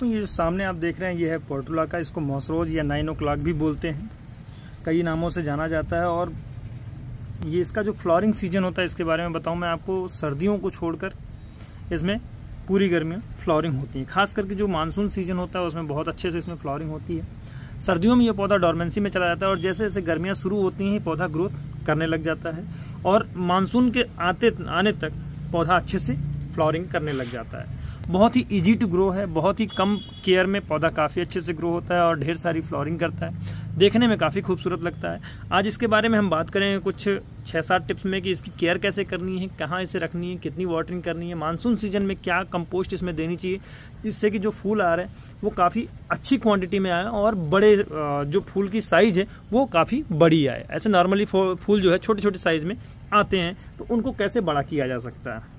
दोस्तों ये जो सामने आप देख रहे हैं ये है पोर्टुला का इसको मौसरोज या नाइन ओ भी बोलते हैं कई नामों से जाना जाता है और ये इसका जो फ्लॉरिंग सीजन होता है इसके बारे में बताऊं मैं आपको सर्दियों को छोड़कर इसमें पूरी गर्मियाँ फ्लॉरिंग होती हैं खास करके जो मानसून सीजन होता है उसमें बहुत अच्छे से इसमें फ्लॉरिंग होती है सर्दियों में ये पौधा डॉर्मेंसी में चला जाता है और जैसे जैसे गर्मियाँ शुरू होती हैं पौधा ग्रोथ करने लग जाता है और मानसून के आते आने तक पौधा अच्छे से फ्लॉरिंग करने लग जाता है बहुत ही इजी टू ग्रो है बहुत ही कम केयर में पौधा काफ़ी अच्छे से ग्रो होता है और ढेर सारी फ्लोरिंग करता है देखने में काफ़ी खूबसूरत लगता है आज इसके बारे में हम बात करेंगे कुछ छः सात टिप्स में कि इसकी केयर कैसे करनी है कहाँ इसे रखनी है कितनी वाटरिंग करनी है मानसून सीजन में क्या कंपोस्ट इसमें देनी चाहिए इससे कि जो फूल आ रहे हैं वो काफ़ी अच्छी क्वांटिटी में आए और बड़े जो फूल की साइज़ है वो काफ़ी बड़ी आए ऐसे नॉर्मली फूल जो है छोटे छोटे साइज़ में आते हैं तो उनको कैसे बड़ा किया जा सकता है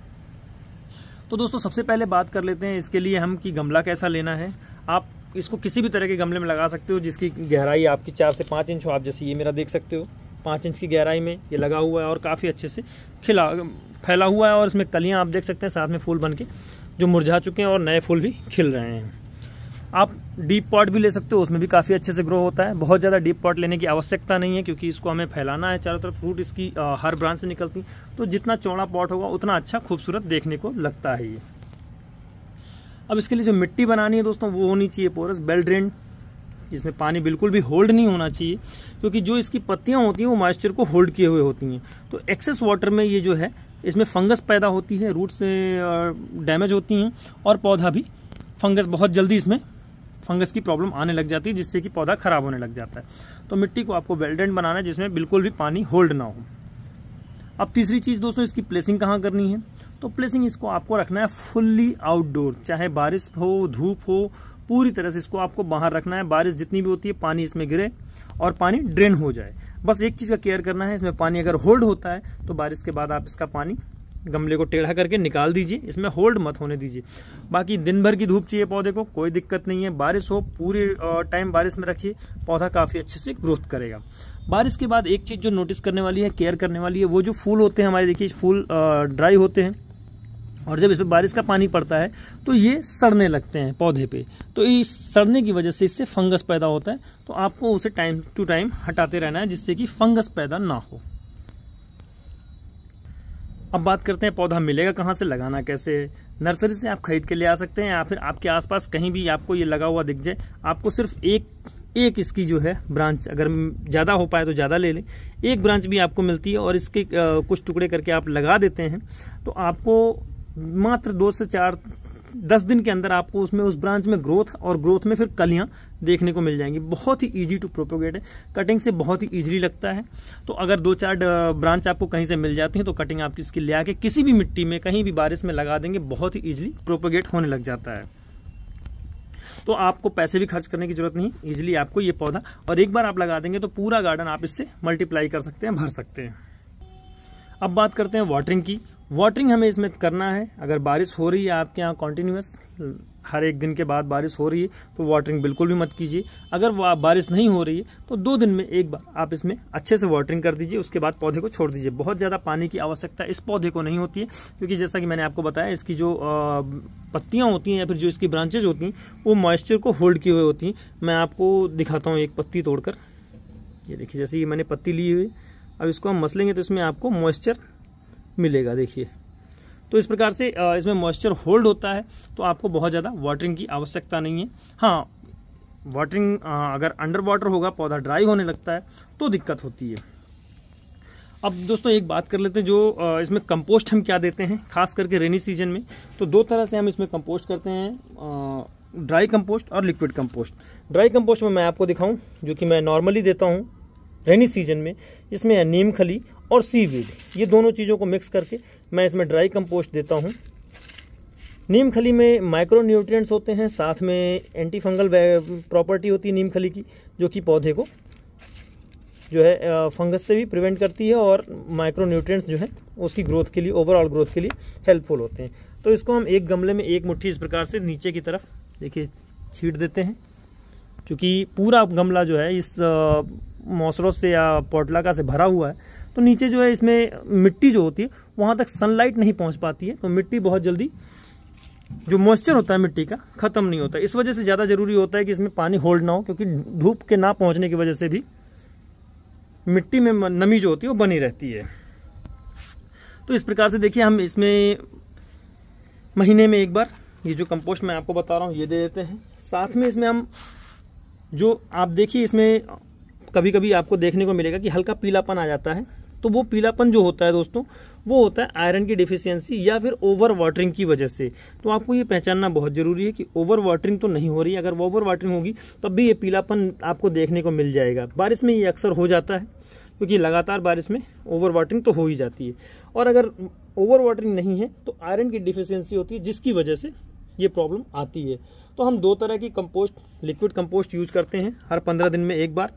तो दोस्तों सबसे पहले बात कर लेते हैं इसके लिए हम कि गमला कैसा लेना है आप इसको किसी भी तरह के गमले में लगा सकते हो जिसकी गहराई आपकी चार से पाँच इंच हो आप जैसे ये मेरा देख सकते हो पाँच इंच की गहराई में ये लगा हुआ है और काफ़ी अच्छे से खिला फैला हुआ है और इसमें कलियाँ आप देख सकते हैं साथ में फूल बन के जो मुरझा चुके हैं और नए फूल भी खिल रहे हैं आप डीप पॉट भी ले सकते हो उसमें भी काफ़ी अच्छे से ग्रो होता है बहुत ज़्यादा डीप पॉट लेने की आवश्यकता नहीं है क्योंकि इसको हमें फैलाना है चारों तरफ फ्रूट इसकी आ, हर ब्रांच से निकलती तो जितना चौड़ा पॉट होगा उतना अच्छा खूबसूरत देखने को लगता है ये अब इसके लिए जो मिट्टी बनानी है दोस्तों वो होनी चाहिए पोरस बेलड्रेन जिसमें पानी बिल्कुल भी होल्ड नहीं होना चाहिए क्योंकि जो इसकी पत्तियाँ होती हैं वो मॉइस्चर को होल्ड किए हुए होती हैं तो एक्सेस वाटर में ये जो है इसमें फंगस पैदा होती है रूट से डैमेज होती हैं और पौधा भी फंगस बहुत जल्दी इसमें फंगस की प्रॉब्लम आने लग जाती है जिससे कि पौधा खराब होने लग जाता है तो मिट्टी को आपको वेल्डेंट बनाना है जिसमें बिल्कुल भी पानी होल्ड ना हो अब तीसरी चीज़ दोस्तों इसकी प्लेसिंग कहाँ करनी है तो प्लेसिंग इसको आपको रखना है फुल्ली आउटडोर चाहे बारिश हो धूप हो पूरी तरह से इसको आपको बाहर रखना है बारिश जितनी भी होती है पानी इसमें गिरे और पानी ड्रेन हो जाए बस एक चीज़ का केयर करना है इसमें पानी अगर होल्ड होता है तो बारिश के बाद आप इसका पानी गमले को टेढ़ा करके निकाल दीजिए इसमें होल्ड मत होने दीजिए बाकी दिन भर की धूप चाहिए पौधे को कोई दिक्कत नहीं है बारिश हो पूरे टाइम बारिश में रखिए पौधा काफ़ी अच्छे से ग्रोथ करेगा बारिश के बाद एक चीज़ जो नोटिस करने वाली है केयर करने वाली है वो जो फूल होते हैं हमारे देखिए फूल ड्राई होते हैं और जब इस पर बारिश का पानी पड़ता है तो ये सड़ने लगते हैं पौधे पे तो इस सड़ने की वजह से इससे फंगस पैदा होता है तो आपको उसे टाइम टू टाइम हटाते रहना है जिससे कि फंगस पैदा ना हो अब बात करते हैं पौधा मिलेगा कहाँ से लगाना कैसे नर्सरी से आप खरीद के ले आ सकते हैं या फिर आपके आसपास कहीं भी आपको ये लगा हुआ दिख जाए आपको सिर्फ एक एक इसकी जो है ब्रांच अगर ज़्यादा हो पाए तो ज़्यादा ले लें एक ब्रांच भी आपको मिलती है और इसके कुछ टुकड़े करके आप लगा देते हैं तो आपको मात्र दो से चार दस दिन के अंदर आपको उसमें उस ब्रांच में ग्रोथ और ग्रोथ में फिर कलियाँ देखने को मिल जाएंगी बहुत ही इजी टू प्रोपोगेट है कटिंग से बहुत ही ईजिली लगता है तो अगर दो चार ब्रांच आपको कहीं से मिल जाती है तो कटिंग आप इसकी ले आके किसी भी मिट्टी में कहीं भी बारिश में लगा देंगे बहुत ही ईजिली प्रोपोगेट होने लग जाता है तो आपको पैसे भी खर्च करने की जरूरत नहीं ईजिली आपको ये पौधा और एक बार आप लगा देंगे तो पूरा गार्डन आप इससे मल्टीप्लाई कर सकते हैं भर सकते हैं अब बात करते हैं वाटरिंग की वाटरिंग हमें इसमें करना है अगर बारिश हो रही है आपके यहाँ कॉन्टीन्यूस हर एक दिन के बाद बारिश हो रही है तो वाटरिंग बिल्कुल भी मत कीजिए अगर बारिश नहीं हो रही है तो दो दिन में एक बार आप इसमें अच्छे से वाटरिंग कर दीजिए उसके बाद पौधे को छोड़ दीजिए बहुत ज़्यादा पानी की आवश्यकता इस पौधे को नहीं होती है क्योंकि जैसा कि मैंने आपको बताया इसकी जो पत्तियाँ होती हैं या फिर जो इसकी ब्रांचेज होती हैं वो मॉइस्चर को होल्ड किए हुए होती हैं मैं आपको दिखाता हूँ एक पत्ती तोड़कर ये देखिए जैसे ये मैंने पत्ती ली हुई अब इसको हम मसलेंगे तो इसमें आपको मॉइस्चर मिलेगा देखिए तो इस प्रकार से इसमें मॉइस्चर होल्ड होता है तो आपको बहुत ज़्यादा वाटरिंग की आवश्यकता नहीं है हाँ वाटरिंग अगर अंडर वाटर होगा पौधा ड्राई होने लगता है तो दिक्कत होती है अब दोस्तों एक बात कर लेते हैं जो इसमें कंपोस्ट हम क्या देते हैं खास करके रेनी सीजन में तो दो तरह से हम इसमें कंपोस्ट करते हैं ड्राई कंपोस्ट और लिक्विड कंपोस्ट ड्राई कंपोस्ट में मैं आपको दिखाऊं जो कि मैं नॉर्मली देता हूं रेनी सीजन में इसमें है नीम खली और सीवीड ये दोनों चीज़ों को मिक्स करके मैं इसमें ड्राई कंपोस्ट देता हूँ नीम खली में माइक्रो न्यूट्रिएंट्स होते हैं साथ में एंटी फंगल प्रॉपर्टी होती है नीम खली की जो कि पौधे को जो है फंगस से भी प्रिवेंट करती है और माइक्रो न्यूट्रिएंट्स जो है उसकी ग्रोथ के लिए ओवरऑल ग्रोथ के लिए हेल्पफुल होते हैं तो इसको हम एक गमले में एक मुट्ठी इस प्रकार से नीचे की तरफ देखिए छीट देते हैं क्योंकि पूरा गमला जो है इस मॉसरोस से या पोटलाका से भरा हुआ है तो नीचे जो है इसमें मिट्टी जो होती है वहाँ तक सनलाइट नहीं पहुँच पाती है तो मिट्टी बहुत जल्दी जो मॉइस्चर होता है मिट्टी का ख़त्म नहीं होता इस वजह से ज़्यादा ज़रूरी होता है कि इसमें पानी होल्ड ना हो क्योंकि धूप के ना पहुँचने की वजह से भी मिट्टी में नमी जो होती है वो बनी रहती है तो इस प्रकार से देखिए हम इसमें महीने में एक बार ये जो कंपोस्ट मैं आपको बता रहा हूँ ये दे देते हैं साथ में इसमें हम जो आप देखिए इसमें कभी कभी आपको देखने को मिलेगा कि हल्का पीलापन आ जाता है तो वो पीलापन जो होता है दोस्तों वो होता है आयरन की डिफिशियंसी या फिर ओवर वाटरिंग की वजह से तो आपको ये पहचानना बहुत ज़रूरी है कि ओवर वाटरिंग तो नहीं हो रही अगर वो ओवर वाटरिंग होगी तब भी ये पीलापन आपको देखने को मिल जाएगा बारिश में ये अक्सर हो जाता है क्योंकि लगातार बारिश में ओवर वाटरिंग तो हो ही जाती है और अगर ओवर वाटरिंग नहीं है तो आयरन की डिफिशियंसी होती है जिसकी वजह से ये प्रॉब्लम आती है तो हम दो तरह की कंपोस्ट लिक्विड कंपोस्ट यूज करते हैं हर पंद्रह दिन में एक बार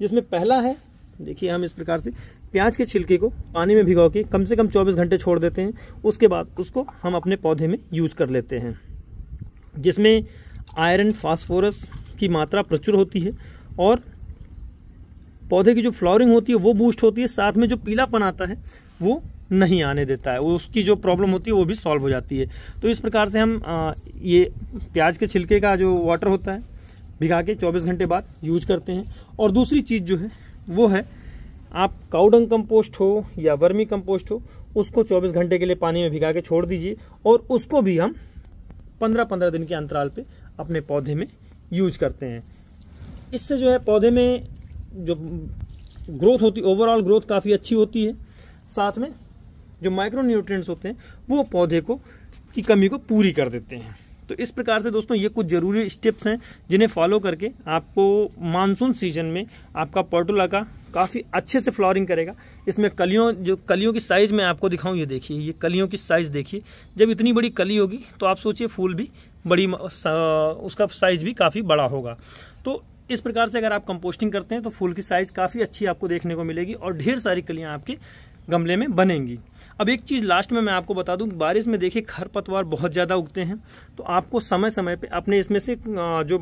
जिसमें पहला है देखिए हम इस प्रकार से प्याज के छिलके को पानी में भिगो के कम से कम 24 घंटे छोड़ देते हैं उसके बाद उसको हम अपने पौधे में यूज कर लेते हैं जिसमें आयरन फास्फोरस की मात्रा प्रचुर होती है और पौधे की जो फ्लावरिंग होती है वो बूस्ट होती है साथ में जो पीलापन आता है वो नहीं आने देता है उसकी जो प्रॉब्लम होती है वो भी सॉल्व हो जाती है तो इस प्रकार से हम ये प्याज के छिलके का जो वाटर होता है भिगा के 24 घंटे बाद यूज करते हैं और दूसरी चीज़ जो है वो है आप काउडंग कंपोस्ट हो या वर्मी कंपोस्ट हो उसको 24 घंटे के लिए पानी में भिगा के छोड़ दीजिए और उसको भी हम 15-15 दिन के अंतराल पे अपने पौधे में यूज करते हैं इससे जो है पौधे में जो ग्रोथ होती ओवरऑल ग्रोथ काफ़ी अच्छी होती है साथ में जो माइक्रो न्यूट्रिएंट्स होते हैं वो पौधे को की कमी को पूरी कर देते हैं तो इस प्रकार से दोस्तों ये कुछ ज़रूरी स्टेप्स हैं जिन्हें फॉलो करके आपको मानसून सीजन में आपका पोर्टोला का काफ़ी अच्छे से फ्लॉरिंग करेगा इसमें कलियों जो कलियों की साइज़ मैं आपको दिखाऊं ये देखिए ये कलियों की साइज़ देखिए जब इतनी बड़ी कली होगी तो आप सोचिए फूल भी बड़ी उसका साइज़ भी काफ़ी बड़ा होगा तो इस प्रकार से अगर आप कंपोस्टिंग करते हैं तो फूल की साइज़ काफ़ी अच्छी आपको देखने को मिलेगी और ढेर सारी कलियाँ आपकी गमले में बनेंगी अब एक चीज़ लास्ट में मैं आपको बता दूं बारिश में देखिए खरपतवार बहुत ज़्यादा उगते हैं तो आपको समय समय पे अपने इसमें से जो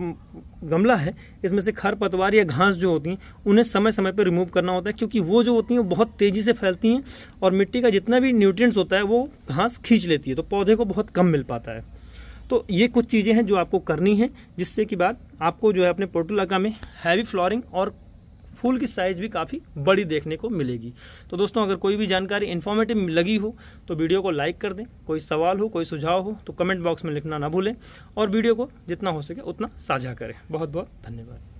गमला है इसमें से खरपतवार या घास जो होती हैं उन्हें समय समय पे रिमूव करना होता है क्योंकि वो जो होती हैं वो बहुत तेज़ी से फैलती हैं और मिट्टी का जितना भी न्यूट्रियट्स होता है वो घास खींच लेती है तो पौधे को बहुत कम मिल पाता है तो ये कुछ चीज़ें हैं जो आपको करनी है जिससे कि बाद आपको जो है अपने पोर्टुलाका में हैवी फ्लोरिंग और फूल की साइज़ भी काफ़ी बड़ी देखने को मिलेगी तो दोस्तों अगर कोई भी जानकारी इन्फॉर्मेटिव लगी हो तो वीडियो को लाइक कर दें कोई सवाल हो कोई सुझाव हो तो कमेंट बॉक्स में लिखना ना भूलें और वीडियो को जितना हो सके उतना साझा करें बहुत बहुत धन्यवाद